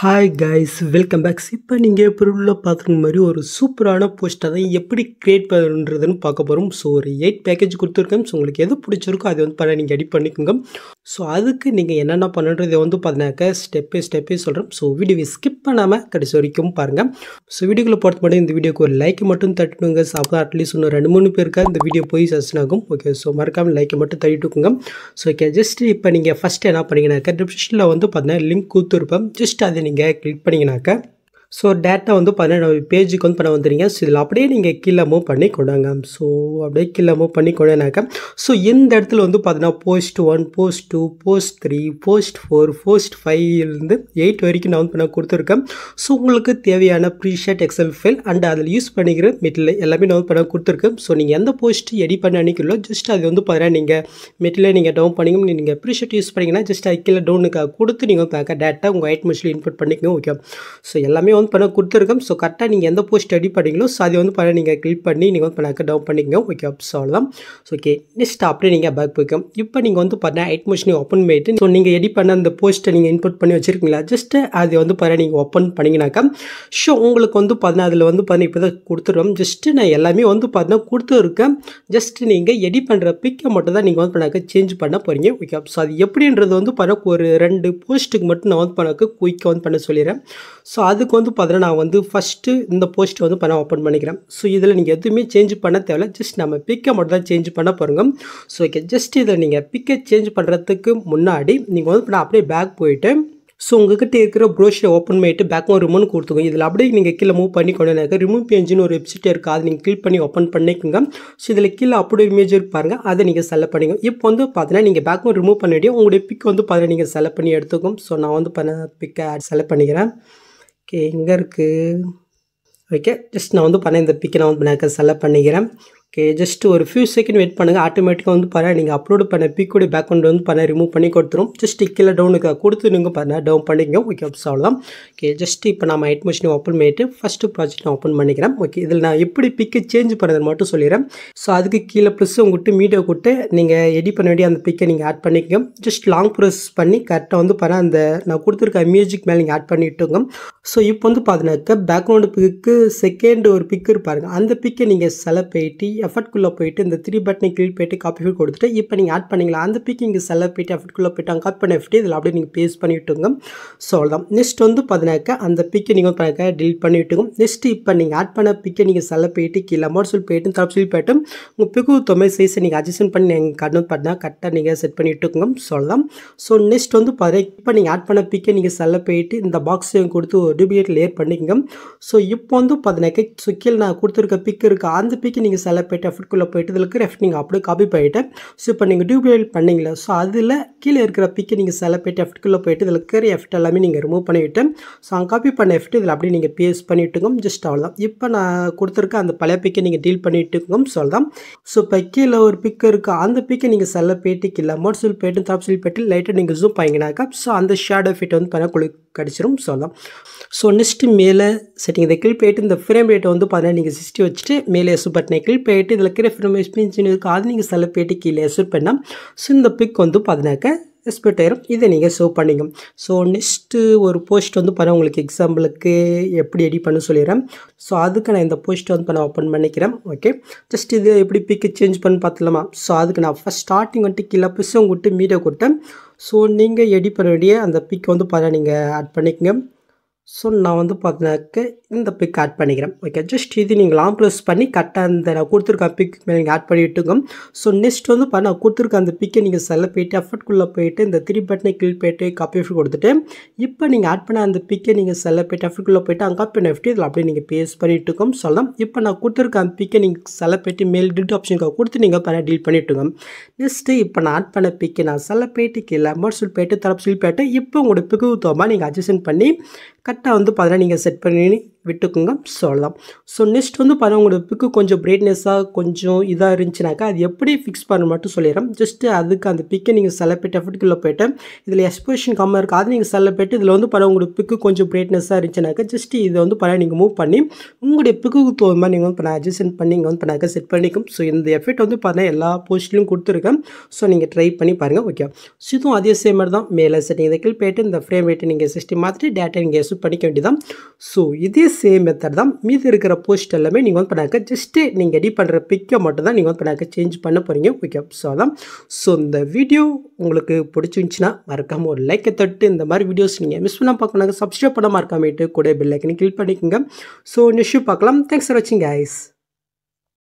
hi guys welcome packs இப்போ நீங்கள் உள்ள பார்த்துருக்க மாதிரி ஒரு சூப்பரான போஸ்ட்டை தான் எப்படி க்ரியேட் பண்ணுறதுன்னு பார்க்க போகிறோம் ஸோ ஒரு எயிட் பேக்கேஜ் கொடுத்துருக்கேன் ஸோ உங்களுக்கு எது பிடிச்சிருக்கோ அதை வந்து பண்ண நீங்கள் எடிட் பண்ணிக்கோங்க ஸோ அதுக்கு நீங்கள் என்னென்ன பண்ணுறதை வந்து பார்த்தீங்கன்னாக்க ஸ்டெப் பை ஸ்டெப்பே சொல்கிறோம் ஸோ வீடியோவை ஸ்கிப் பண்ணாமல் கடைசி வரைக்கும் பாருங்கள் ஸோ வீடியோக்குள்ளே போகிறது மட்டும் இந்த வீடியோக்கு ஒரு லைக் மட்டும் தட்டுடுங்க ஸோ அப்போ அட்லீஸ்ட் இன்னும் ரெண்டு மூணு பேருக்கா இந்த வீடியோ போய் சஸ்டன் ஆகும் ஓகே ஸோ மறக்காமல் லைக்கை மட்டும் தட்டிட்டுக்குங்க ஸோ ஓகே ஜஸ்ட் இப்போ நீங்கள் ஃபஸ்ட்டு என்ன பண்ணிங்கனாக்கா டிஸ்கிரிப்ஷனில் வந்து பார்த்தீங்கன்னா லிங்க் கொடுத்துருப்பேன் ஜஸ்ட் அதை நீங்கள் கிளிக் பண்ணிங்கனாக்கா ஸோ டேட்டா வந்து பதினெட்டு பேஜுக்கு வந்து பண்ண வந்துடுங்க ஸோ இதில் அப்படியே நீங்கள் கீழே மூவ் பண்ணி கொடுங்க ஸோ அப்படியே கீழே மூவ் பண்ணி கொடுனாக்க ஸோ இந்த இடத்துல வந்து பார்த்தீங்கன்னா post one post two post three post four post ஃபைவ்லேருந்து எயிட் வரைக்கும் நான் வந்து பண்ண கொடுத்துருக்கேன் ஸோ உங்களுக்கு தேவையான ப்ரீஷர்ட் எக்ஸல் ஃபைல் அண்ட் அதில் யூஸ் பண்ணிக்கிற மெட்டீரியல் எல்லாமே நான் வந்து பண்ண கொடுத்துருக்கேன் ஸோ நீங்கள் எந்த போஸ்ட் எடி பண்ண அனுப்பிக்கலோ ஜஸ்ட் அது வந்து பார்த்தீங்கன்னா நீங்கள் மெட்டீரியல் நீங்கள் டவுன் பண்ணிங்க நீங்கள் ப்ரீஷர்ட் யூஸ் பண்ணிங்கன்னா ஜஸ்ட் அது கீழே டவுனுக்காக கொடுத்து நீங்கள் பார்க்க டேட்டா உங்கள் ஒயிட் மிஷினில் இன்புட் பண்ணிக்கோங்க ஓகே ஸோ எல்லாமே வந்து பண்ண கொடுத்துருக்கோம் ஸோ கரெக்டாக நீங்கள் எந்த போஸ்ட் ஸ்டடி பண்ணீங்களோ ஸோ அதை வந்து பண்ண நீங்கள் கிளிக் பண்ணி நீங்கள் வந்து பண்ண டவுன் பண்ணிங்க ஓகே அப் ஸோ அவ்வளோதான் ஸோ ஓகே நெக்ஸ்ட் அப்படியே நீங்கள் பேக் போய்க்கும் இப்போ நீங்கள் வந்து பார்த்தா எயிட் நீங்கள் ஓப்பன் பண்ணிட்டு ஸோ நீங்கள் எடிட் பண்ண அந்த போஸ்ட்டை நீங்கள் இன்புட் பண்ணி வச்சுருக்கீங்களா ஜஸ்ட்டு அதை வந்து பண்ண நீங்கள் ஓப்பன் பண்ணிங்கனாக்கா ஸோ உங்களுக்கு வந்து பார்த்தா அதில் வந்து பார்த்தீங்கன்னா இப்போ தான் கொடுத்துருவோம் ஜஸ்ட்டு நான் எல்லாமே வந்து பார்த்தா கொடுத்துருக்கேன் ஜஸ்ட்டு நீங்கள் எடிட் பண்ணுற பிக்கை மட்டும் தான் நீங்கள் வந்து பண்ணாக்க சேஞ்ச் பண்ண போகிறீங்க ஓகே ஸோ அது எப்படின்றது வந்து பண்ண ஒரு ரெண்டு போஸ்ட்டுக்கு மட்டும் நான் வந்து பண்ணாக்க குயிக்காக வந்து பண்ண சொல்லிடுறேன் ஸோ அதுக்கு வந்து வந்து பார்த்தீங்கன்னா நான் வந்து ஃபஸ்ட்டு இந்த போஸ்ட்டை வந்து இப்போ நான் ஓப்பன் பண்ணிக்கிறேன் ஸோ இதில் நீங்கள் எதுவுமே சேஞ்ச் பண்ண தேவையில்ல ஜஸ்ட் நம்ம பிக்கை மட்டும் தான் சேஞ்ச் பண்ண போகிறோங்க ஸோ ஓகே ஜஸ்ட் இதில் நீங்கள் பிக்கை சேஞ்ச் பண்ணுறதுக்கு முன்னாடி நீங்கள் வந்து நான் அப்படியே பேக் போயிட்டு ஸோ உங்ககிட்ட இருக்கிற ப்ரோஷரை ஓப்பன் பண்ணிட்டு பேக்கும் ரிமூவ் கொடுத்துக்கோங்க இதில் அப்படியே நீங்கள் கீழே மூவ் பண்ணி கொண்டு ரிமூவ் பேஜ்னு ஒரு வெப்சைட் இருக்குது அதை நீங்கள் கிளிக் பண்ணி ஓப்பன் பண்ணிக்கோங்க ஸோ இதில் கீழே அப்படி ஒரு இமேஜ் பாருங்கள் அதை நீங்கள் செலக்ட் பண்ணிங்க இப்போ வந்து பார்த்தீங்கன்னா நீங்கள் பேக்கும் ரிமூவ் பண்ணிவிட்டு உங்களுடைய பிக் வந்து பார்த்தீங்கன்னா நீங்கள் செலக்ட் பண்ணி எடுத்துக்கோங்க ஸோ நான் வந்து பண்ண பிக்கை செலக்ட் பண்ணிக்கிறேன் ஓகே எங்கே இருக்குது ஓகே ஜஸ்ட் நான் வந்து பண்ண இந்த பிக்கை நான் வந்து நான் செலக்ட் பண்ணிக்கிறேன் ஓகே ஜஸ்ட் ஒரு ஃபியூ செகண்ட் வெயிட் பண்ணுங்கள் ஆட்டோமேட்டிக்காக வந்து பாருங்கள் நீங்கள் அப்லோடு பண்ண பிக்கோட பேக்ரவுண்ட் வந்து பண்ண ரிமூவ் பண்ணி கொடுத்துரும் ஜஸ்ட் கீழே டவுனுக்கு கொடுத்து நீங்கள் பாருங்கள் டவுன் பண்ணிக்கங்க ஓகே அப்ஸ் அவ்வளோதான் ஓகே ஜஸ்ட் இப்போ நம்ம ஹைட் மிஷினை ஓப்பன் பண்ணிவிட்டு ஃபஸ்ட்டு ப்ராஜெக்ட் நான் ஓப்பன் பண்ணிக்கிறேன் ஓகே இதில் நான் எப்படி பிக்கை சேஞ்ச் பண்ணுறது மட்டும் சொல்லிடுறேன் ஸோ அதுக்கு கீழே ப்ளஸ் உங்கள்கிட்ட மீடியோ கொடுத்து நீங்கள் எடிட் பண்ண வேண்டிய அந்த பிக்கை நீங்கள் ஆட் பண்ணிக்கங்க ஜஸ்ட் லாங் ப்ரெஸ் பண்ணி கரெக்டாக வந்து பாருங்கள் அந்த நான் கொடுத்துருக்க மியூசிக் மேலே நீங்கள் ஆட் பண்ணிவிட்டுங்க ஸோ இப்போ வந்து பார்த்தீங்கன்னாக்க பேக்ரவுண்டு பிக்கு செகண்ட் ஒரு பிக் இருப்பாருங்க அந்த பிக்கை நீங்கள் செலப் போயிட்டு எஃபர்ட்குள்ளே போயிட்டு இந்த த்ரீ பட்டனை கிளிக் போயிட்டு காப்பி ஃபீட் கொடுத்துட்டு இப்போ நீங்கள் ஆட் பண்ணிங்களா அந்த பிக்கு இங்கே செல்ல போயிட்டு எஃபர்ட்குள்ளே போயிட்டு காப்பி பண்ண எஃபிட்டு இதில் அப்படியே நீங்கள் பேஸ்ட் பண்ணிவிட்டுங்க ஸோ அதுதான் நெக்ஸ்ட் வந்து பார்த்தினாக்கா அந்த பிக்கை நீங்கள் பார்த்தாக்கா டிலீட் பண்ணிவிட்டுங்க நெக்ஸ்ட் இப்போ நீங்கள் ஆட் பண்ண பிக்கை நீங்கள் செல்ல போயிட்டு கீழே மோட்ஸில் போயிட்டு சொல்லி போயிட்டு உங்கள் பிக்கு தொமை சைஸை நீங்கள் அட்ஜஸ்ட் பண்ணி நீங்கள் கன்வெர்ட் பண்ணால் கரெக்டாக நீங்கள் செட் பண்ணிவிட்டுங்க சொல்லலாம் ஸோ நெக்ஸ்ட் வந்து பார்த்தீங்க இப்போ நீங்கள் ஆட் பண்ண பிக்கை நீங்கள் செல்ல போயிட்டு இந்த பாக்ஸையும் கொடுத்து ஒரு டூப்ளிகேட் லேயர் பண்ணிக்கோங்க ஸோ இப்போ வந்து பார்த்தீங்கன்னாக்கா ஸோ கீழே நான் கொடுத்துருக்க பிக் இருக்குது அந்த பிக்கை நீங்கள் செல்ல போயிட்டு எஃபர்ட்குள்ளே போய்ட்டு இதில் இருக்கிற நீங்கள் அப்படியே காப்பி பண்ணிவிட்டு ஸோ இப்போ நீங்கள் டியூப்ளிகேட் பண்ணிங்களா ஸோ அதில் கீழே இருக்கிற பிக்கை நீங்கள் செல போய்ட்டு எஃபர்ட்குள்ளே போயிட்டு இதில் இருக்கிற எஃப்ட் எல்லாமே நீங்கள் ரிமூவ் பண்ணிவிட்டு ஸோ அங்கே காப்பி பண்ண எஃபெக்ட் இதில் அப்படியே நீங்கள் பேஸ்ட் பண்ணிவிட்டுங்க ஜஸ்ட் அவ்வளோதான் இப்போ நான் கொடுத்துருக்க அந்த பழைய பிக்கை நீங்கள் டீல் பண்ணிவிட்டுங்க சொல்லலாம் ஸோ இப்போ கீழே ஒரு பிக்கு இருக்குது அந்த பிக்கை நீங்கள் செல்ல போய்ட்டு கீழே மோட்ஸில் போய்ட்டு தாப்சில் போய்ட்டு லைட்டாக நீங்கள் ஜூம் பண்ணிங்கனாக்கா ஸோ அந்த ஷேடோ ஃபிட் வந்து பண்ண குளி கடிச்சிரும் சொல்லலாம் ஸோ நெக்ஸ்ட்டு மேலே செட்டிங் இதை கிளிப் போயிட்டு இந்த ஃப்ரேம் ரேட்டை வந்து பார்த்தீங்கன்னா நீங்கள் சிக்ஸ்டி வச்சுட்டு மேலே சூப்பர் பட்டனை கிளிப் போயிட்டு இதில் இருக்கிற இன்ஃபர்மேஷன் இருக்காது நீங்கள் செலவு பேட்டி கீழே எஸ்பெட் பண்ணால் ஸோ இந்த பிக் வந்து பார்த்தீங்கன்னாக்க எஸ்பெக்ட் ஆயிரும் இதை நீங்கள் சேவ் பண்ணிங்க ஸோ நெக்ஸ்ட்டு ஒரு போஸ்ட் வந்து பண்ண உங்களுக்கு எக்ஸாம்பிளுக்கு எப்படி எடிட் பண்ண சொல்லிடுறேன் ஸோ அதுக்கு நான் இந்த போஸ்ட் வந்து நான் ஓப்பன் பண்ணிக்கிறேன் ஓகே ஜஸ்ட் இது எப்படி பிக்கு சேஞ்ச் பண்ணி பார்த்துலாமா ஸோ அதுக்கு நான் ஃபஸ்ட் ஸ்டார்டிங் வந்துட்டு கீழே பிசம் விட்டு மீடியா கொடுத்தேன் ஸோ நீங்கள் எடிட் பண்ண வேண்டிய அந்த பிக் வந்து பார்த்தா நீங்கள் ஆட் பண்ணிக்கங்க ஸோ நான் வந்து பார்த்தினாக்க இந்த பிக் ஆட் பண்ணிக்கிறேன் ஓகே ஜஸ்ட் இது நீங்கள் லாங் ப்ளஸ் பண்ணி கரெக்டாக அந்த நான் கொடுத்துருக்க பிக் மேலே நீங்கள் ஆட் பண்ணி விட்டுங்க ஸோ நெக்ஸ்ட் வந்து நான் கொடுத்துருக்க அந்த பிக்கை நீங்கள் செல்ல போயிட்டு எஃபர்ட்குள்ளே போயிட்டு இந்த த்ரீ பட்டனை கிளிக் போயிட்டு காப்பி கொடுத்துட்டு இப்போ நீங்கள் ஆட் பண்ண அந்த பிக்கை நீங்கள் செல்ல போயிட்டு எஃபர்ட்குள்ளே போயிட்டு அங்கே காப்பி பண்ணி இதில் அப்படியே நீங்கள் பேஸ் பண்ணிட்டுக்கோம் சொல்லலாம் இப்போ நான் கொடுத்துருக்க அந்த பிக்கை நீங்கள் செல்ல போயிட்டு மேல் டிட் ஆப்ஷனுக்காக கொடுத்து நீங்கள் பண்ண டீல் பண்ணிவிட்டுங்க நெக்ஸ்ட்டு இப்போ நான் ஆட் பண்ண பிக்கை நான் செல்ல போயிட்டு கீழே மர்சூல் போயிட்டு தரப்பு சொல்லி போயிட்டு இப்போ உங்களோட பிக்கு தோமா நீங்கள் அட்ஜஸ்ட் பண்ணி கரெக்டாக வந்து பார்த்தீங்கன்னா நீங்கள் செட் பண்ணி விட்டுக்குங்க சொல்லலாம் ஸோ நெக்ஸ்ட் வந்து பாருங்கள் உங்களோட பிக்கு கொஞ்சம் பிரைட்னஸாக கொஞ்சம் இதாக இருந்துச்சுனாக்கா அது எப்படி ஃபிக்ஸ் பண்ண மட்டும் சொல்லிடுறேன் ஜஸ்ட்டு அதுக்கு அந்த பிக்கை நீங்கள் செலக்ட் போய்ட்டு எஃபர்ட்குள்ளே போய்ட்டு இதில் எக்ஸ்போஷன் கம்மாக இருக்குது அதை நீங்கள் செலக்ட் போய்ட்டு இதில் வந்து பாருங்கள் உங்களோட பிக்கு கொஞ்சம் பிரைட்னஸாக இருந்துச்சுனாக்கா ஜஸ்ட்டு இதை வந்து பாருங்கள் நீங்கள் மூவ் பண்ணி உங்களுடைய பிக்குக்கு தகுந்த மாதிரி நீங்கள் வந்து பண்ண அட்ஜஸ்ட் பண்ணி இங்கே வந்து பண்ணாக்க செட் பண்ணிக்கும் ஸோ இந்த எஃபெக்ட் வந்து பாருங்கள் எல்லா போஸ்ட்லையும் கொடுத்துருக்கேன் ஸோ நீங்கள் ட்ரை பண்ணி பாருங்கள் ஓகே ஸோ இதுவும் அதே சேம் மாதிரி தான் மேலே செட்டிங் இதை கிளிக் போய்ட்டு இந்த ஃப்ரேம் ரேட்டை நீங்கள் சிஸ்டி மாற்றிட்டு டேட்டா நீங்கள் எசூட் பண்ணிக்க வேண்டியதான் ஸோ இதே சேம் மெத்தட் தான் மீதி இருக்கிற போஸ்ட் எல்லாமே நீங்கள் வந்து பண்ணாக்க ஜஸ்ட்டு நீங்கள் எடிட் பண்ணுற பிக்கை மட்டும் தான் நீங்கள் வந்து பண்ணாக்க சேஞ்ச் பண்ண போகிறீங்க ஓகே ஸோ அதான் ஸோ இந்த வீடியோ உங்களுக்கு பிடிச்சிருந்துச்சின்னா மறக்காமல் ஒரு லைக்கை தட்டு இந்த மாதிரி வீடியோஸ் நீங்கள் மிஸ் பண்ணால் பார்க்கணாங்க சப்ஸ்கிரைப் பண்ண மறக்காமட்டு கூட பெல் ஐக்கனை கிளிக் பண்ணிக்கோங்க ஸோ நிஷ்யூ பார்க்கலாம் தேங்க்ஸ் ஃபார் வாட்சிங் ஐஸ்